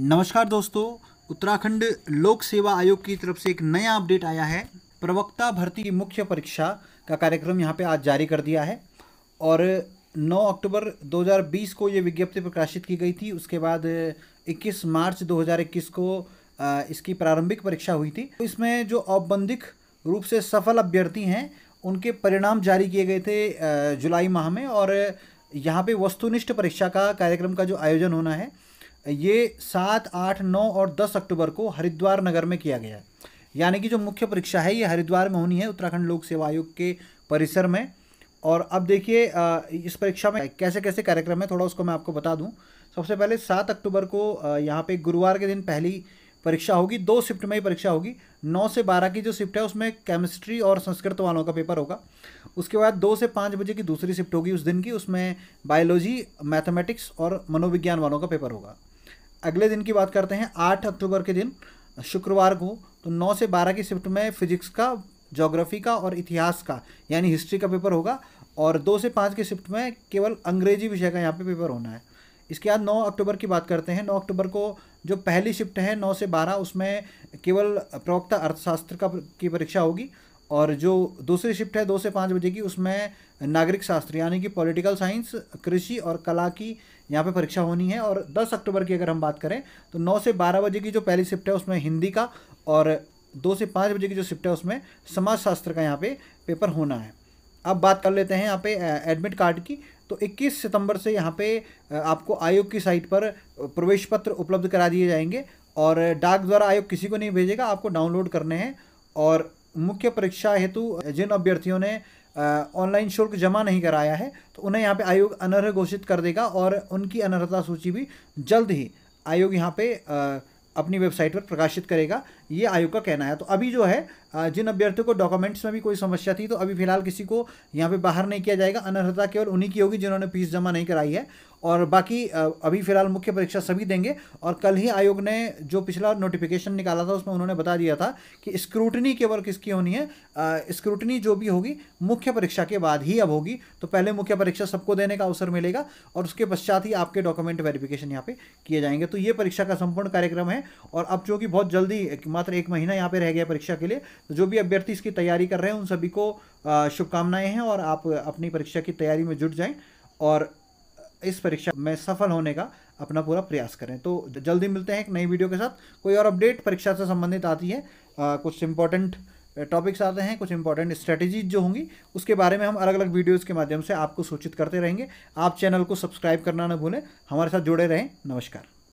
नमस्कार दोस्तों उत्तराखंड लोक सेवा आयोग की तरफ से एक नया अपडेट आया है प्रवक्ता भर्ती की मुख्य परीक्षा का कार्यक्रम यहाँ पे आज जारी कर दिया है और 9 अक्टूबर 2020 को ये विज्ञप्ति प्रकाशित की गई थी उसके बाद 21 मार्च 2021 को इसकी प्रारंभिक परीक्षा हुई थी तो इसमें जो औपबंधिक रूप से सफल अभ्यर्थी हैं उनके परिणाम जारी किए गए थे जुलाई माह में और यहाँ पे वस्तुनिष्ठ परीक्षा का कार्यक्रम का जो आयोजन होना है ये सात आठ नौ और दस अक्टूबर को हरिद्वार नगर में किया गया है यानी कि जो मुख्य परीक्षा है ये हरिद्वार में होनी है उत्तराखंड लोक सेवा आयोग के परिसर में और अब देखिए इस परीक्षा में कैसे कैसे कार्यक्रम है थोड़ा उसको मैं आपको बता दूं सबसे पहले सात अक्टूबर को यहाँ पे गुरुवार के दिन पहली परीक्षा होगी दो शिफ्ट में ही परीक्षा होगी नौ से बारह की जो शिफ्ट है उसमें केमिस्ट्री और संस्कृत वालों का पेपर होगा उसके बाद दो से पाँच बजे की दूसरी शिफ्ट होगी उस दिन की उसमें बायोलॉजी मैथमेटिक्स और मनोविज्ञान वालों का पेपर होगा अगले दिन की बात करते हैं आठ अक्टूबर के दिन शुक्रवार को तो नौ से बारह की शिफ्ट में फिजिक्स का जोग्राफी का और इतिहास का यानी हिस्ट्री का पेपर होगा और दो से पाँच के शिफ्ट में केवल अंग्रेजी विषय का यहाँ पे पेपर होना है इसके बाद नौ अक्टूबर की बात करते हैं नौ अक्टूबर को जो पहली शिफ्ट है नौ से बारह उसमें केवल प्रवक्ता अर्थशास्त्र का की परीक्षा होगी और जो दूसरी शिफ्ट है दो से पाँच बजे की उसमें नागरिक शास्त्र यानी कि पॉलिटिकल साइंस कृषि और कला की यहाँ पे परीक्षा होनी है और 10 अक्टूबर की अगर हम बात करें तो 9 से 12 बजे की जो पहली शिफ्ट है उसमें हिंदी का और 2 से 5 बजे की जो शिफ्ट है उसमें समाजशास्त्र का यहाँ पे पेपर होना है अब बात कर लेते हैं यहाँ पे एडमिट कार्ड की तो 21 सितंबर से यहाँ पे आपको आयोग की साइट पर प्रवेश पत्र उपलब्ध करा दिए जाएंगे और डाक द्वारा आयोग किसी को नहीं भेजेगा आपको डाउनलोड करने हैं और मुख्य परीक्षा हेतु जिन अभ्यर्थियों ने ऑनलाइन शुल्क जमा नहीं कराया है तो उन्हें यहाँ पे आयोग अनर्ह घोषित कर देगा और उनकी अनर्हता सूची भी जल्द ही आयोग यहाँ पे आ, अपनी वेबसाइट पर प्रकाशित करेगा ये आयोग का कहना है तो अभी जो है जिन अभ्यर्थियों को डॉक्यूमेंट्स में भी कोई समस्या थी तो अभी फिलहाल किसी को यहाँ पे बाहर नहीं किया जाएगा अनर्हता केवल उन्हीं की होगी जिन्होंने फीस जमा नहीं कराई है और बाकी अभी फिलहाल मुख्य परीक्षा सभी देंगे और कल ही आयोग ने जो पिछला नोटिफिकेशन निकाला था उसमें उन्होंने बता दिया था कि स्क्रूटनी केवल किसकी होनी है स्क्रूटनी जो भी होगी मुख्य परीक्षा के बाद ही अब होगी तो पहले मुख्य परीक्षा सबको देने का अवसर मिलेगा और उसके पश्चात ही आपके डॉक्यूमेंट वेरिफिकेशन यहाँ पे किए जाएंगे तो ये परीक्षा का संपूर्ण कार्यक्रम है और अब चूँकि बहुत जल्दी मात्र एक महीना यहाँ पे रह गया परीक्षा के लिए तो जो भी अभ्यर्थी इसकी तैयारी कर रहे हैं उन सभी को शुभकामनाएं हैं और आप अपनी परीक्षा की तैयारी में जुट जाएं और इस परीक्षा में सफल होने का अपना पूरा प्रयास करें तो जल्दी मिलते हैं एक नई वीडियो के साथ कोई और अपडेट परीक्षा से संबंधित आती है आ, कुछ इंपॉर्टेंट टॉपिक्स आते हैं कुछ इंपॉर्टेंट स्ट्रेटेजीज जो होंगी उसके बारे में हम अलग अलग वीडियोज़ के माध्यम से आपको सूचित करते रहेंगे आप चैनल को सब्सक्राइब करना ना भूलें हमारे साथ जुड़े रहें नमस्कार